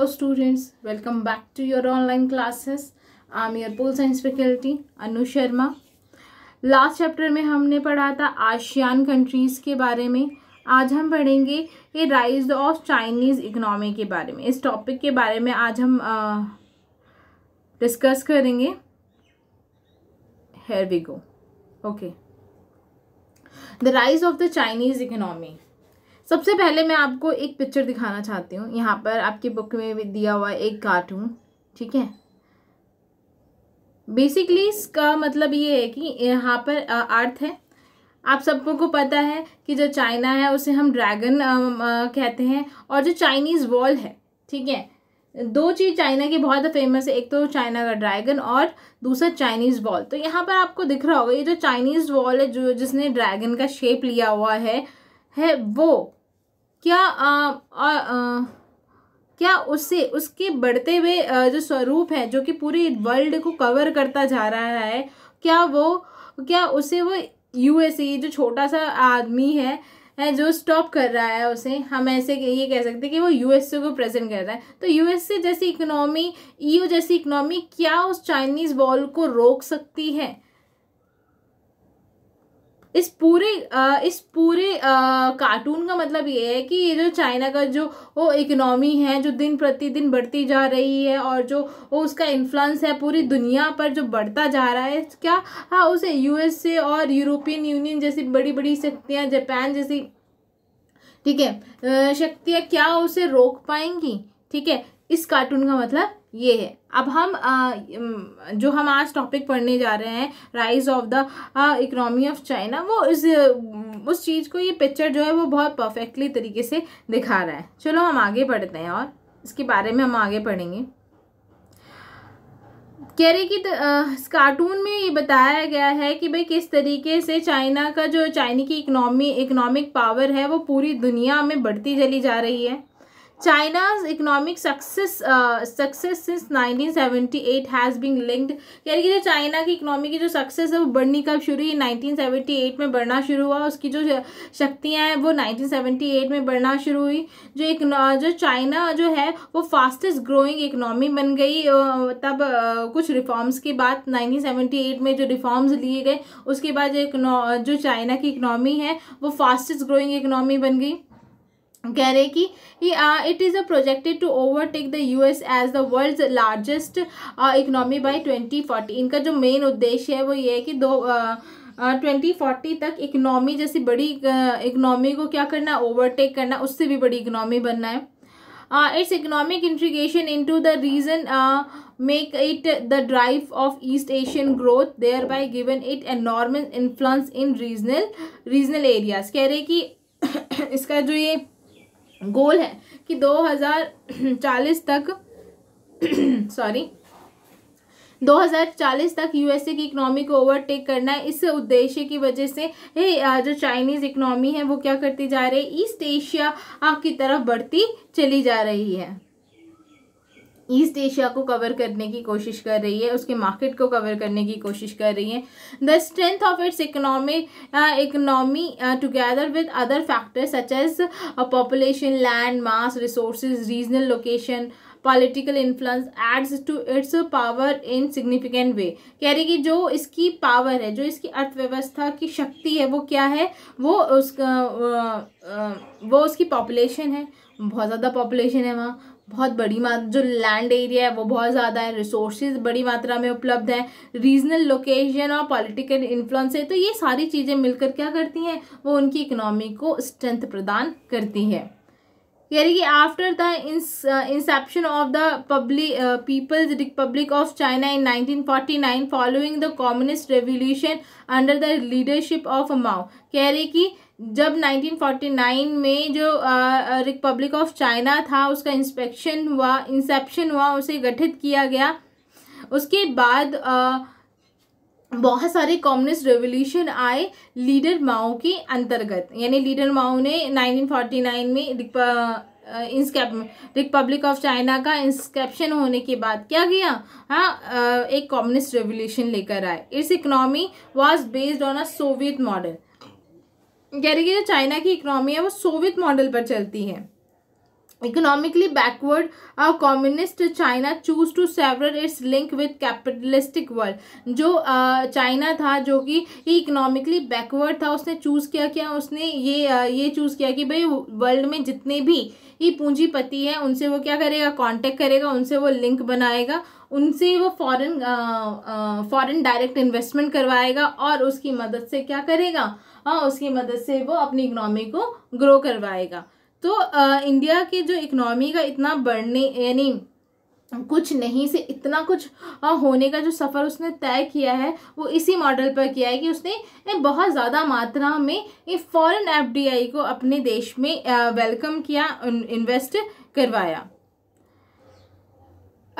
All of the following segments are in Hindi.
Hello students, welcome back to your online classes. I'm your pole science faculty Anu Sharma last chapter में हमने पढ़ा था आशियान कंट्रीज़ के बारे में आज हम पढ़ेंगे ये राइज ऑफ चाइनीज़ इकोनॉमी के बारे में इस टॉपिक के बारे में आज हम डिस्कस करेंगे here we go okay the rise of the Chinese economy सबसे पहले मैं आपको एक पिक्चर दिखाना चाहती हूँ यहाँ पर आपकी बुक में दिया हुआ एक कार्टून ठीक है बेसिकली इसका मतलब ये है कि यहाँ पर अर्थ है आप सबको को पता है कि जो चाइना है उसे हम ड्रैगन कहते हैं और जो चाइनीज़ वॉल है ठीक है दो चीज़ चाइना की बहुत फेमस है एक तो चाइना का ड्रैगन और दूसरा चाइनीज़ वॉल तो यहाँ पर आपको दिख रहा होगा ये जो चाइनीज़ वॉल है जो जिसने ड्रैगन का शेप लिया हुआ है है वो क्या आ, आ, आ, क्या उससे उसके बढ़ते हुए जो स्वरूप है जो कि पूरी वर्ल्ड को कवर करता जा रहा है क्या वो क्या उसे वो यूएसए जो छोटा सा आदमी है है जो स्टॉप कर रहा है उसे हम ऐसे ये कह सकते हैं कि वो यूएसए को प्रेजेंट कर रहा है तो यूएसए जैसी इकोनॉमी ईयू e जैसी इकोनॉमी क्या उस चाइनीज़ वॉल को रोक सकती है इस पूरे इस पूरे कार्टून का मतलब ये है कि ये जो चाइना का जो वो इकनॉमी है जो दिन प्रतिदिन बढ़ती जा रही है और जो वो उसका इन्फ्लुएंस है पूरी दुनिया पर जो बढ़ता जा रहा है क्या हाँ उसे यूएसए और यूरोपियन यूनियन जैसी बड़ी बड़ी शक्तियाँ जापान जैसी ठीक है शक्तियाँ क्या उसे रोक पाएंगी ठीक है इस कार्टून का मतलब ये है अब हम आ, जो हम आज टॉपिक पढ़ने जा रहे हैं rise of the economy of China वो इस उस चीज़ को ये पिक्चर जो है वो बहुत परफेक्टली तरीके से दिखा रहा है चलो हम आगे बढ़ते हैं और इसके बारे में हम आगे पढ़ेंगे कह रहे कि इस कार्टून में ये बताया गया है कि भाई किस तरीके से चाइना का जो चाइनी की इकनॉमी इकनॉमिक पावर है वो पूरी दुनिया में बढ़ती चली जा रही है China's economic success success since since seventy eight has being कह रही कि जो चाइना की इकनॉमी की जो सक्सेस है वो बढ़नी कब शुरू हुई 1978 में बढ़ना शुरू हुआ उसकी जो शक्तियाँ हैं वो 1978 में बढ़ना शुरू हुई जो एक जो चाइना जो है वो फास्टेस्ट ग्रोइंग इकनॉमी बन गई तब कुछ रिफॉर्म्स के बाद 1978 में जो रिफॉर्म्स लिए गए उसके बाद जो जो चाइना की इकनॉमी है वो फास्टेस्ट ग्रोइंग इकनॉमी बन गई कह रहे कि it is a projected to overtake the US as the world's largest economy by 2040 इनका जो मेन उद्देश्य है वो ये है कि दो uh, ट्वेंटी फोर्टी तक इकनॉमी जैसी बड़ी इकनॉमी को क्या करना है ओवरटेक करना उससे भी बड़ी इकनॉमी बनना है its economic integration into the region make it the drive of East Asian growth thereby given it a normal influence in regional regional areas कह रहे कि इसका जो ये गोल है कि 2040 तक सॉरी 2040 तक यूएसए की इकनॉमी को ओवरटेक करना है इस उद्देश्य की वजह से जो चाइनीज़ इकनॉमी है वो क्या करती जा रही है ईस्ट एशिया की तरफ बढ़ती चली जा रही है ईस्ट एशिया को कवर करने की कोशिश कर रही है उसके मार्केट को कवर करने की कोशिश कर रही है the strength of its economy economy together with other factors such as population land mass resource regional location political influence adds to its power in significant way कह रही कि जो इसकी पावर है जो इसकी अर्थव्यवस्था की शक्ति है वो क्या है वो उसका uh, uh, वो उसकी पॉपुलेशन है बहुत ज़्यादा पॉपुलेशन है वहाँ बहुत बड़ी मात्रा जो लैंड एरिया है वो बहुत ज़्यादा है रिसोर्सेज बड़ी मात्रा में उपलब्ध है रीजनल लोकेशन और पॉलिटिकल इन्फ्लुएंस है तो ये सारी चीज़ें मिलकर क्या करती हैं वो उनकी इकनॉमी को स्ट्रेंथ प्रदान करती है यानी कि after the inception of the public People's Republic of China in 1949 following the communist revolution under the leadership of Mao कह रही कि जब 1949 में जो रिपब्लिक ऑफ चाइना था उसका इंस्पेक्शन हुआ इंसेप्शन हुआ उसे गठित किया गया उसके बाद आ, बहुत सारे कम्युनिस्ट रेवोल्यूशन आए लीडर माओ के अंतर्गत यानी लीडर माओ ने 1949 में रिपब्लिक ऑफ चाइना का इंस्केप्शन होने के बाद क्या किया हाँ एक कम्युनिस्ट रेवोल्यूशन लेकर आए its economy was based on a Soviet model कह रही है जो चाइना की इकोनॉमी है वो सोवियत मॉडल पर चलती है इकोनॉमिकली बैकवर्ड और communist China choose to sever its link with capitalistic world जो चाइना था जो कि इकोनॉमिकली बैकवर्ड था उसने चूज़ किया क्या उसने ये ये चूज़ किया कि भाई वर्ल्ड में जितने भी ये पूंजीपति हैं उनसे वो क्या करेगा कांटेक्ट करेगा उनसे वो लिंक बनाएगा उनसे वो फॉरेन फॉरेन डायरेक्ट इन्वेस्टमेंट करवाएगा और उसकी मदद से क्या करेगा और हाँ, उसकी मदद से वो अपनी इकनॉमी को ग्रो करवाएगा तो आ, इंडिया की जो इकनॉमी का इतना बढ़ने यानी कुछ नहीं से इतना कुछ होने का जो सफ़र उसने तय किया है वो इसी मॉडल पर किया है कि उसने बहुत ज़्यादा मात्रा में फॉरेन एफडीआई को अपने देश में वेलकम किया इन्वेस्ट करवाया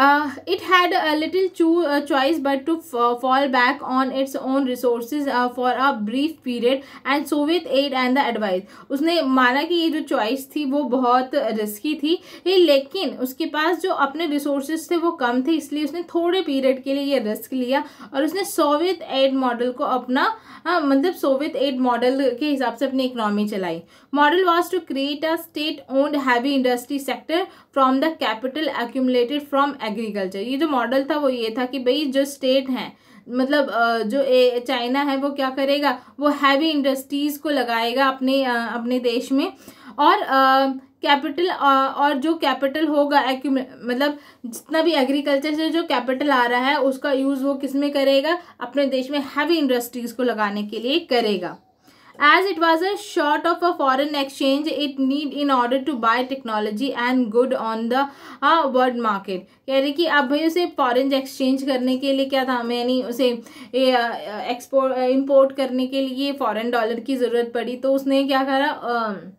Uh, it had a little cho uh, choice but to uh, fall back on its own resources uh, for a brief period and Soviet aid and the advice. उसने माना कि ये जो चॉइस थी वो बहुत रिस्की थी लेकिन उसके पास जो अपने रिसोर्सेज थे वो कम थे इसलिए उसने थोड़े पीरियड के लिए ये रिस्क लिया और उसने सोवियत एड मॉडल को अपना आ, हाँ, मतलब सोवियत एड मॉडल के हिसाब से अपनी इकनॉमी चलाई model was to create a state owned heavy industry sector from the capital accumulated from agriculture ये जो मॉडल था वो ये था कि भाई जो स्टेट हैं मतलब जो चाइना है वो क्या करेगा वो हैवी इंडस्ट्रीज़ को लगाएगा अपने अपने देश में और कैपिटल और जो कैपिटल होगा मतलब जितना भी एग्रीकल्चर से जो कैपिटल आ रहा है उसका यूज़ वो किस में करेगा अपने देश में हैवी इंडस्ट्रीज़ को लगाने के लिए करेगा As it was a short of a foreign exchange, it need in order to buy technology and good on the uh, world market. कह रही कि अब भाई उसे फॉरेन एक्सचेंज करने के लिए क्या था हमें यानी उसे एक्सपोर्ट इम्पोर्ट करने के लिए फॉरेन डॉलर की ज़रूरत पड़ी तो उसने क्या करा uh,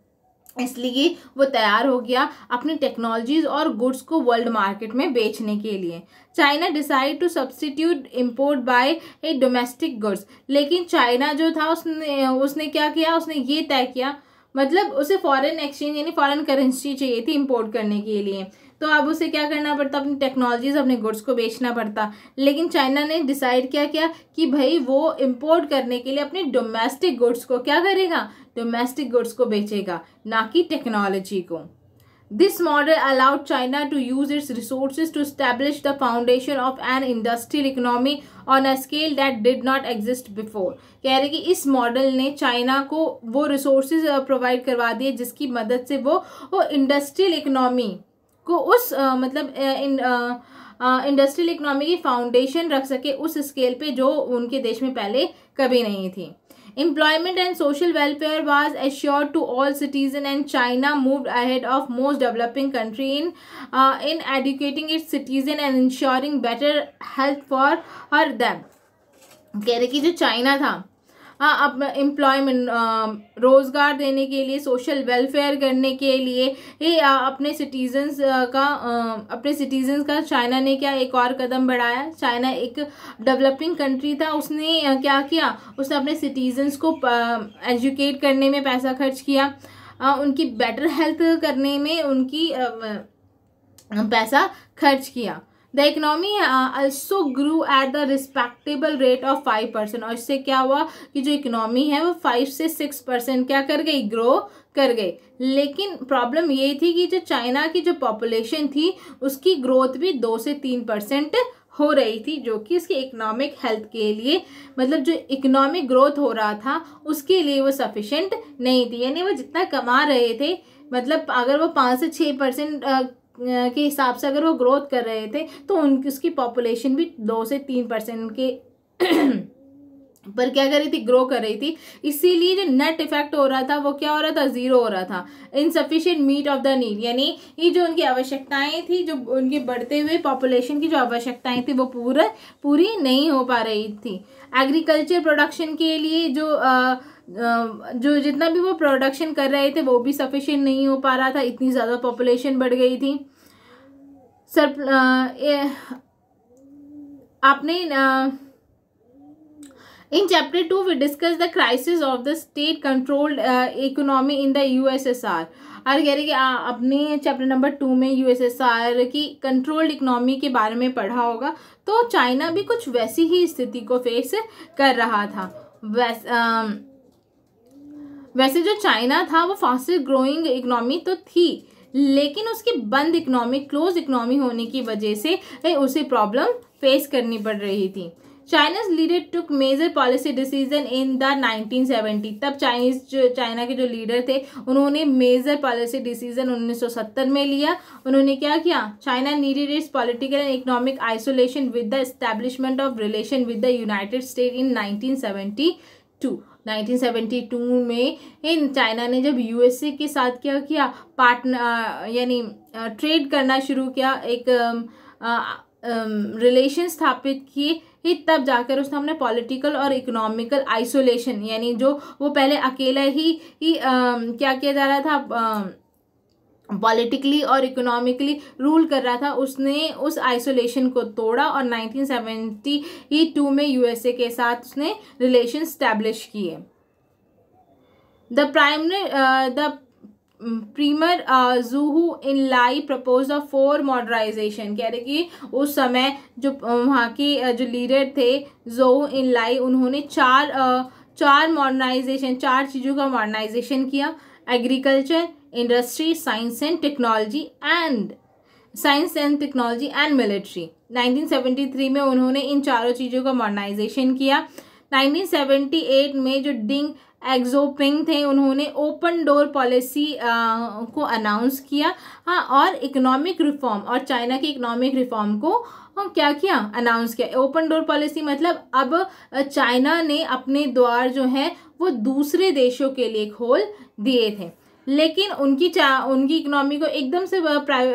इसलिए वो तैयार हो गया अपनी टेक्नोलॉजीज और गुड्स को वर्ल्ड मार्केट में बेचने के लिए China decide to substitute import by a domestic goods लेकिन चाइना जो था उसने उसने क्या किया उसने ये तय किया मतलब उसे फॉरेन एक्सचेंज यानी फॉरेन करेंसी चाहिए थी इंपोर्ट करने के लिए तो अब उसे क्या करना पड़ता अपनी टेक्नोलॉजीज अपने गुड्स को बेचना पड़ता लेकिन चाइना ने डिसाइड क्या किया कि भाई वो इम्पोर्ट करने के लिए अपने डोमेस्टिक गुड्स को क्या करेगा डोमेस्टिक गुड्स को बेचेगा ना कि टेक्नोलॉजी को This model allowed China to use its resources to establish the foundation of an industrial economy on a scale that did not exist before. कह रहे कि इस मॉडल ने चाइना को वो रिसोर्सेज प्रोवाइड करवा दिए जिसकी मदद से वो वो इंडस्ट्रियल इकोनॉमी को उस uh, मतलब इन इंडस्ट्रियल इकोनॉमी की फाउंडेशन रख सके उस स्केल पे जो उनके देश में पहले कभी नहीं थी Employment and social welfare was assured to all citizens and China moved ahead of most developing country in, uh, in educating its citizens and ensuring better health for her them कह रहे कि जो चाइना था हाँ अब एम्प्लॉयमेंट रोज़गार देने के लिए सोशल वेलफेयर करने के लिए ये अपने सिटीजन्स का अपने सिटीजन्स का चाइना ने क्या एक और कदम बढ़ाया चाइना एक डेवलपिंग कंट्री था उसने क्या किया उसने अपने सिटीजन्स को एजुकेट करने में पैसा खर्च किया उनकी बेटर हेल्थ करने में उनकी पैसा खर्च किया the economy also grew at the respectable rate of five percent और इससे क्या हुआ कि जो इकनॉमी है वो फाइव से सिक्स परसेंट क्या कर गई ग्रो कर गए लेकिन प्रॉब्लम ये थी कि जो चाइना की जो पॉपुलेशन थी उसकी ग्रोथ भी दो से तीन परसेंट हो रही थी जो कि उसकी इकोनॉमिक हेल्थ के लिए मतलब जो इकोनॉमिक ग्रोथ हो रहा था उसके लिए वो सफिशेंट नहीं थी यानी वो जितना कमा रहे थे मतलब अगर वो पाँच से छः परसेंट के हिसाब से अगर वो ग्रोथ कर रहे थे तो उनकी उसकी पॉपुलेशन भी दो से तीन परसेंट के पर क्या कर रही थी ग्रो कर रही थी इसीलिए जो नेट इफेक्ट हो रहा था वो क्या हो रहा था जीरो हो रहा था insufficient meet of the need यानी ये जो उनकी आवश्यकताएं थी जो उनके बढ़ते हुए पॉपुलेशन की जो आवश्यकताएं थी वो पूरा पूरी नहीं हो पा रही थी एग्रीकल्चर प्रोडक्शन के लिए जो आ, जो जितना भी वो प्रोडक्शन कर रहे थे वो भी सफिशियंट नहीं हो पा रहा था इतनी ज़्यादा पॉपुलेशन बढ़ गई थी सर आपने आ, In chapter 2, we discuss the crisis of the state-controlled uh, economy in the USSR. और कह रहे कि अपने चैप्टर नंबर टू में यूएसएसआर की कंट्रोल्ड इकनॉमी के बारे में पढ़ा होगा तो चाइना भी कुछ वैसी ही स्थिति को फेस कर रहा था वैस आ, वैसे जो चाइना था वो फास्टेस्ट ग्रोइंग इकनॉमी तो थी लेकिन उसकी बंद इकोनॉमी क्लोज इकनॉमी होने की वजह से उसे प्रॉब्लम फेस करनी पड़ रही थी China's leader took major policy decision in the 1970 तब चाइनीज जो चाइना के जो लीडर थे उन्होंने मेजर पॉलिसी डिसीजन 1970 में लिया उन्होंने क्या किया China needed its political and economic isolation with the establishment of relation with the United State in 1972 1972 में इन चाइना ने जब यूएसए के साथ क्या किया पार्टनर यानी ट्रेड करना शुरू किया एक आ, आ, रिलेशन स्थापित किए ही तब जाकर उसने अपने पॉलिटिकल और इकोनॉमिकल आइसोलेशन यानी जो वो पहले अकेला ही, ही आ, क्या किया जा रहा था पॉलिटिकली और इकोनॉमिकली रूल कर रहा था उसने उस आइसोलेशन को तोड़ा और 1972 में यूएसए के साथ उसने रिलेशन स्टैब्लिश किए the primary the premier Zhou Enlai propose of four modernization कह रहे कि उस समय जो वहाँ के जो लीडर थे जोहू इन लाई उन्होंने चार चार मॉडर्नाइजेशन चार चीज़ों का मॉडर्नाइजेशन किया agriculture industry science and technology and science and technology and military 1973 में उन्होंने इन चारों चीज़ों का मॉडर्नाइजेशन किया 1978 में जो डिंग एग्जोपिंग थे उन्होंने ओपन डोर पॉलिसी को अनाउंस किया हाँ और इकोनॉमिक रिफॉर्म और चाइना के इकोनॉमिक रिफॉर्म को हाँ, क्या किया अनाउंस किया ओपन डोर पॉलिसी मतलब अब चाइना ने अपने द्वार जो है वो दूसरे देशों के लिए खोल दिए थे लेकिन उनकी चा उनकी इकनॉमी को एकदम से प्राइ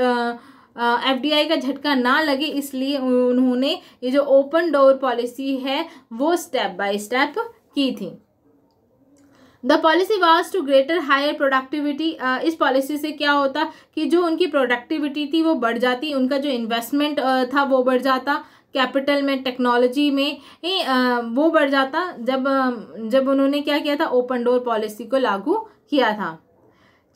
एफडीआई का झटका ना लगे इसलिए उन्होंने ये जो ओपन डोर पॉलिसी है वो स्टेप बाय स्टेप की थी the policy was to greater higher productivity इस पॉलिसी से क्या होता कि जो उनकी प्रोडक्टिविटी थी वो बढ़ जाती उनका जो इन्वेस्टमेंट uh, था वो बढ़ जाता कैपिटल में टेक्नोलॉजी में ए, आ, वो बढ़ जाता जब जब उन्होंने क्या किया था ओपन डोर पॉलिसी को लागू किया था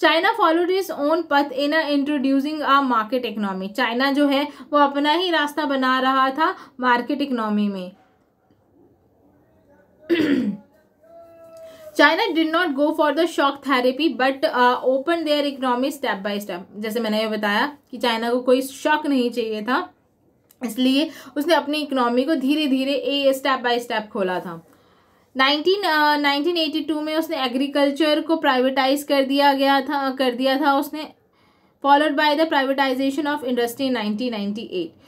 China followed is own path in introducing a market economy China जो है वो अपना ही रास्ता बना रहा था मार्केट इकोनॉमी में China did not go for the shock therapy but open their economy step by step जैसे मैंने ये बताया कि चाइना को कोई शॉक नहीं चाहिए था इसलिए उसने अपनी इकोनॉमी को धीरे धीरे ए स्टेप बाय स्टेप खोला था नाइनटीन नाइनटीन टू में उसने एग्रीकल्चर को प्राइवेटाइज कर दिया गया था कर दिया था उसने followed by the privatization of industry in nineteen ninety eight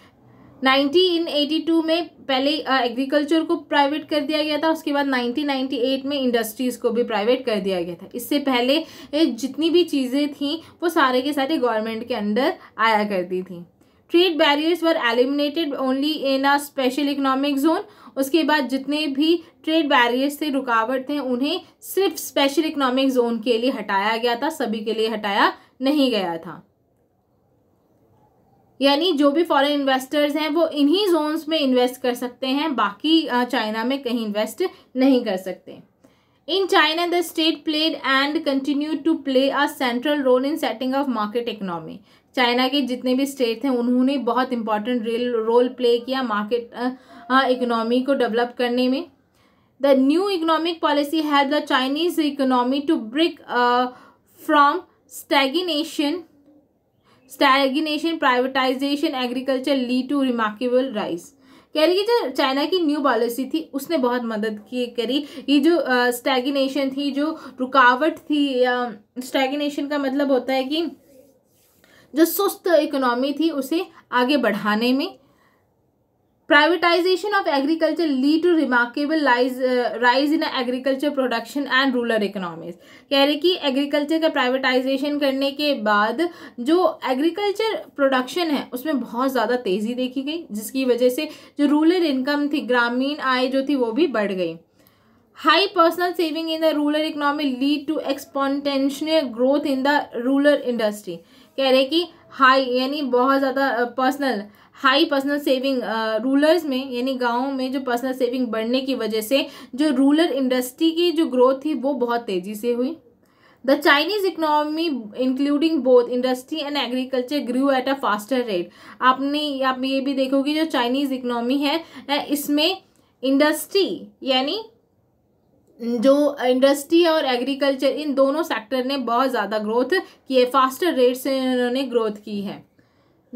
nineteen two में पहले एग्रीकल्चर को प्राइवेट कर दिया गया था उसके बाद 1998 नाइन्टी एट में इंडस्ट्रीज़ को भी प्राइवेट कर दिया गया था इससे पहले जितनी भी चीज़ें थीं वो सारे के सारे गवर्नमेंट के अंडर आया करती थी trade barriers were eliminated only in a special economic zone उसके बाद जितने भी ट्रेड बैरियर्स थे रुकावट थे उन्हें सिर्फ स्पेशल इकोनॉमिक जोन के लिए हटाया गया था सभी के लिए हटाया नहीं गया था यानी जो भी फॉरेन इन्वेस्टर्स हैं वो इन्हीं जोन्स में इन्वेस्ट कर सकते हैं बाकी चाइना में कहीं इन्वेस्ट नहीं कर सकते in China the state played and continue to play a central role in setting of market economy China के जितने भी स्टेट थे उन्होंने बहुत इंपॉर्टेंट रेल रोल प्ले किया मार्केट इकोनॉमी को डेवलप करने में the new economic policy help the Chinese economy to break from stagnation stagnation privatization agriculture lead to remarkable rise कह रही कि जो चाइना की न्यू पॉलिसी थी उसने बहुत मदद की करी ये जो स्टैगिनेशन थी जो रुकावट थी स्टैगिनेशन का मतलब होता है कि जो सुस्त इकोनॉमी थी उसे आगे बढ़ाने में privatization of agriculture lead to remarkable lies rise in agriculture production and rural economies कह रहे कि एग्रीकल्चर का प्राइवेटाइजेशन करने के बाद जो एग्रीकल्चर प्रोडक्शन है उसमें बहुत ज़्यादा तेज़ी देखी गई जिसकी वजह से जो रूरल इनकम थी ग्रामीण आय जो थी वो भी बढ़ गई high personal saving in the rural economy lead to exponential growth in the rural industry कह रहे कि हाई यानी बहुत ज़्यादा personal high personal saving rurals में यानी गाँव में जो पर्सनल सेविंग बढ़ने की वजह से जो रूरल इंडस्ट्री की जो ग्रोथ थी वो बहुत तेज़ी से हुई the Chinese economy including both industry and agriculture grew at a faster rate आपने आप ये भी देखोगे जो चाइनीज इकनॉमी है इसमें इंडस्ट्री यानी जो इंडस्ट्री और एग्रीकल्चर इन दोनों सेक्टर ने बहुत ज़्यादा ग्रोथ किए फास्टर रेट से इन्होंने ग्रोथ की है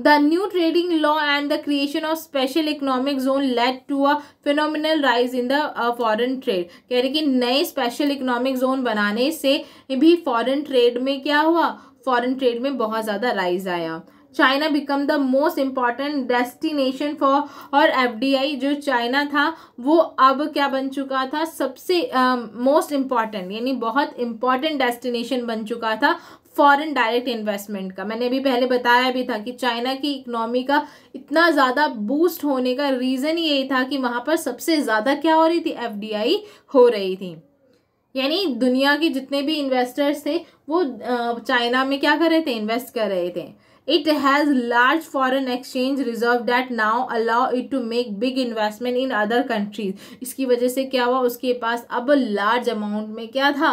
the new trading law and the creation of special economic zone led to a phenomenal rise in the foreign trade कह रहे कि नए स्पेशल इकोनॉमिक जोन बनाने से भी फॉरन ट्रेड में क्या हुआ फॉरन ट्रेड में बहुत ज़्यादा राइज आया China become the most important destination for और एफडीआई जो चाइना था वो अब क्या बन चुका था सबसे मोस्ट इम्पॉर्टेंट यानी बहुत इम्पॉर्टेंट डेस्टिनेशन बन चुका था फॉरेन डायरेक्ट इन्वेस्टमेंट का मैंने अभी पहले बताया भी था कि चाइना की इकनॉमी का इतना ज़्यादा बूस्ट होने का रीज़न यही था कि वहाँ पर सबसे ज़्यादा क्या हो रही थी एफडीआई हो रही थी यानी दुनिया के जितने भी इन्वेस्टर्स थे वो चाइना में क्या कर रहे थे इन्वेस्ट कर रहे थे It has large foreign exchange reserve that now allow it to make big investment in other countries इसकी वजह से क्या हुआ उसके पास अब लार्ज अमाउंट में क्या था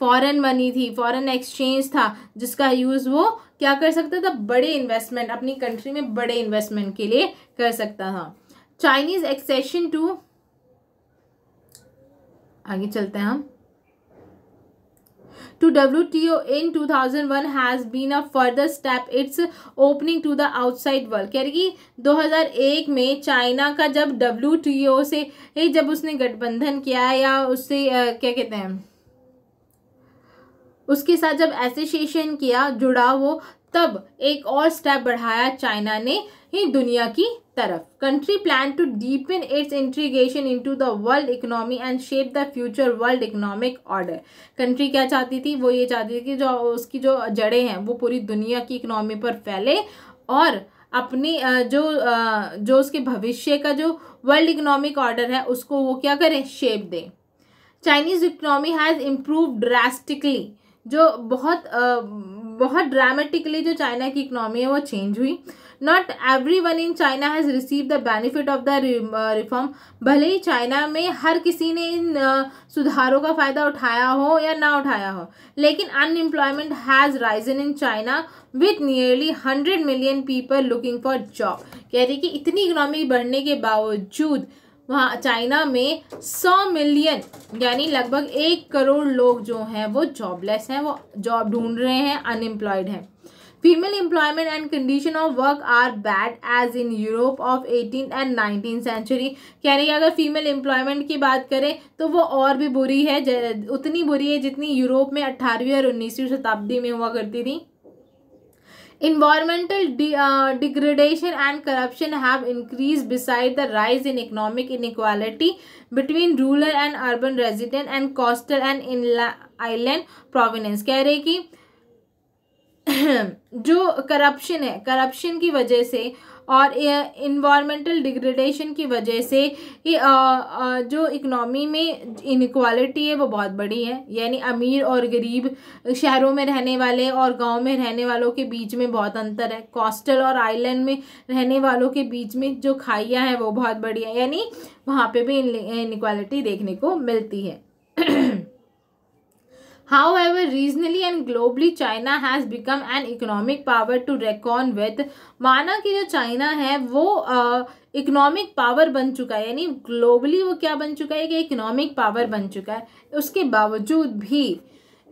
फॉरेन मनी थी फॉरेन एक्सचेंज था जिसका यूज़ वो क्या कर सकता था बड़े इन्वेस्टमेंट अपनी कंट्री में बड़े इन्वेस्टमेंट के लिए कर सकता था चाइनीज़ एक्सेशन टू आगे चलते हैं हम to WTO in 2001 has been a further step its opening to the outside world कह रही कि एक में चाइना का जब WTO से जब उसने गठबंधन किया या उससे क्या कहते हैं उसके साथ जब एसोसिएशन किया जुड़ा वो तब एक और स्टेप बढ़ाया चाइना ने ही दुनिया की तरफ country plan to deepen its integration to the world economy and shape the future world economic order country क्या चाहती थी वो ये चाहती थी कि जो उसकी जो जड़ें हैं वो पूरी दुनिया की इकोनॉमी पर फैले और अपनी जो जो उसके भविष्य का जो वर्ल्ड इकोनॉमिक ऑर्डर है उसको वो क्या करें शेप दें Chinese economy has improve drastically जो बहुत बहुत ड्रामेटिकली जो चाइना की इकोनॉमी है वो चेंज हुई not every one in China has receive the benefit of the reform भले ही चाइना में हर किसी ने इन uh, सुधारों का फ़ायदा उठाया हो या ना उठाया हो लेकिन unemployment has risen in China with nearly hundred million people looking for job कह रही कि इतनी इकनॉमी बढ़ने के बावजूद वहाँ चाइना में सौ मिलियन यानी लगभग एक करोड़ लोग जो हैं वो जॉबलेस हैं वो जॉब ढूंढ रहे हैं अनएम्प्लॉयड हैं female employment and condition of work are bad as in Europe of eighteen and nineteen century कह रही है अगर फीमेल एम्प्लॉयमेंट की बात करें तो वो और भी बुरी है उतनी बुरी है जितनी यूरोप में अट्ठारहवीं और उन्नीसवीं शताब्दी में हुआ करती थी environmental degradation and corruption have increase beside the rise in economic inequality between rural and urban resident and coastal and inland provinces कह रहे हैं कि जो करप्शन है करप्शन की वजह से और इन्वामेंटल डिग्रेडेशन की वजह से ये जो इकनॉमी में इनक्वालिटी है वो बहुत बड़ी है यानी अमीर और गरीब शहरों में रहने वाले और गांव में रहने वालों के बीच में बहुत अंतर है कोस्टल और आइलैंड में रहने वालों के बीच में जो खाइयाँ हैं वो बहुत बड़ी है यानी वहाँ पे भी इनक्वालिटी देखने को मिलती है However, regionally and globally, China has become an economic power to reckon with. माना कि जो चाइना है वो इकोनॉमिक uh, पावर बन चुका है यानी ग्लोबली वो क्या बन चुका है कि इकोनॉमिक पावर बन चुका है उसके बावजूद भी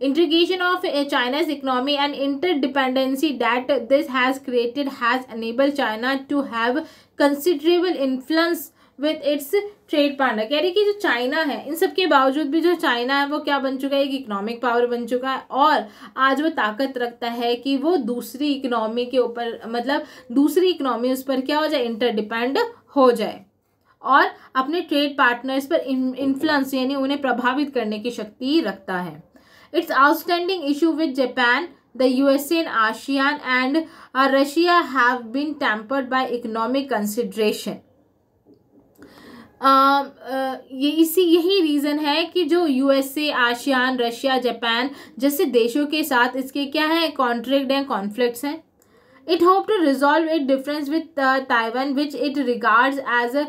integration of china's economy and interdependency that this has created has enabled china to have considerable influence with its trade partner कह रही कि जो चाइना है इन सब के बावजूद भी जो चाइना है वो क्या बन चुका है एक इकोनॉमिक पावर बन चुका है और आज वो ताकत रखता है कि वो दूसरी इकोनॉमी के ऊपर मतलब दूसरी इकोनॉमी उस पर क्या हो जाए इंटरडिपेंड हो जाए और अपने ट्रेड पार्टनर्स पर इन्फ्लुएंस यानी उन्हें प्रभावित करने की शक्ति रखता है its outstanding issue with Japan the U S and ASEAN and Russia have been tempered by economic consideration Um, uh, ये इसी यही रीज़न है कि जो यूएसए आशियान रशिया जापान जैसे देशों के साथ इसके क्या है कॉन्ट्रैक्ट हैं कॉन्फ्लिक्ट्स हैं it hope to resolve it difference with Taiwan which it regards as a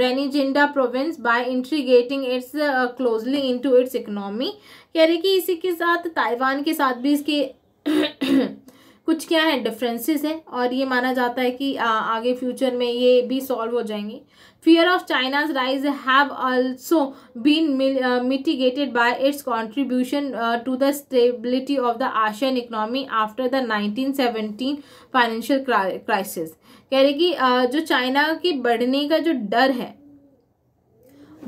renegade province by integrating its closely into its economy कह रहे कि इसी के साथ ताइवान के साथ भी इसके कुछ क्या है डिफरेंसेस है और ये माना जाता है कि आ, आगे फ्यूचर में ये भी सॉल्व हो जाएंगी fear of China's rise have also been mitigated by its contribution to the stability of the Asian economy after the nineteen seventeen financial crisis कह रहे कि आ, जो चाइना की बढ़ने का जो डर है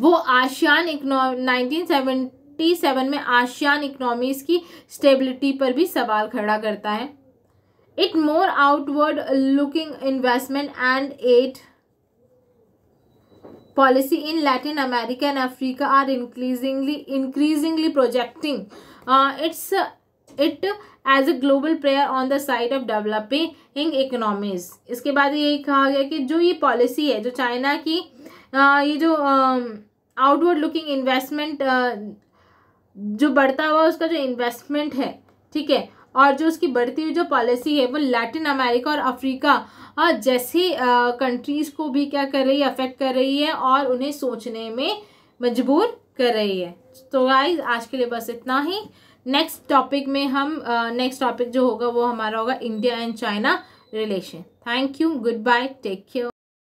वो आशियान इकनॉमी 1977 में आशियान इकोनॉमीज की स्टेबिलिटी पर भी सवाल खड़ा करता है it more outward looking investment and aid policy in latin america and africa are increasingly increasingly projecting uh, its uh, it as a global player on the side of developing economies इसके बाद यही कहा गया कि जो ये पॉलिसी है जो चाइना की आ, ये जो आउटवर्ड लुकिंग इन्वेस्टमेंट जो बढ़ता हुआ उसका जो इन्वेस्टमेंट है ठीक है और जो उसकी बढ़ती हुई जो पॉलिसी है वो लैटिन अमेरिका और अफ्रीका जैसे कंट्रीज़ को भी क्या कर रही है अफेक्ट कर रही है और उन्हें सोचने में मजबूर कर रही है तो गाइज आज के लिए बस इतना ही नेक्स्ट टॉपिक में हम नेक्स्ट uh, टॉपिक जो होगा वो हमारा होगा India and China relation thank you goodbye take care